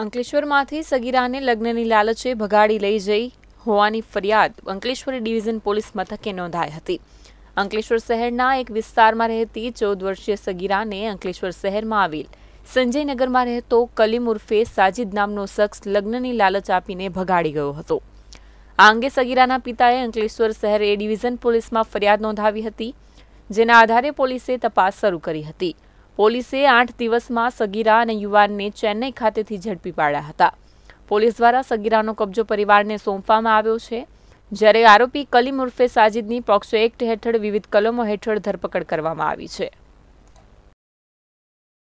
અંકલેશ્વરમાંથી સગીરાને લગ્નની લાલચે ભગાડી લઈ જઈ હોવાની ફરિયાદ અંકલેશ્વરી ડિવિઝન પોલીસ મથકે નોંધાય હતી અંકલેશ્વર શહેરના એક વિસ્તારમાં રહેતી 14 વર્ષીય સગીરાને અંકલેશ્વર શહેરમાં આવેલ સંજયનગરમાં રહેતો કલીમુરફે સાஜித் નામનો શખ્સ લગ્નની લાલચ આપીને ભગાડી ગયો હતો આ અંગે સગીરાના પિતાએ અંકલેશ્વર શહેર એ ડિવિઝન પોલીસમાં ફરિયાદ નોંધાવી હતી જેના આધારે પોલીસે તપાસ શરૂ કરી હતી પોલીસે આઠ દિવસમાં સગીરા અને યુવાનને ચેન્નઈ ખાતેથી ઝડપી પાડ્યા હતા પોલીસ દ્વારા સગીરાનો કબજો પરિવારને સોંપવામાં આવ્યો છે જ્યારે આરોપી કલીમ ઉર્ફે સાજિદની પોક્સો એક્ટ હેઠળ વિવિધ કલમો હેઠળ ધરપકડ કરવામાં આવી છે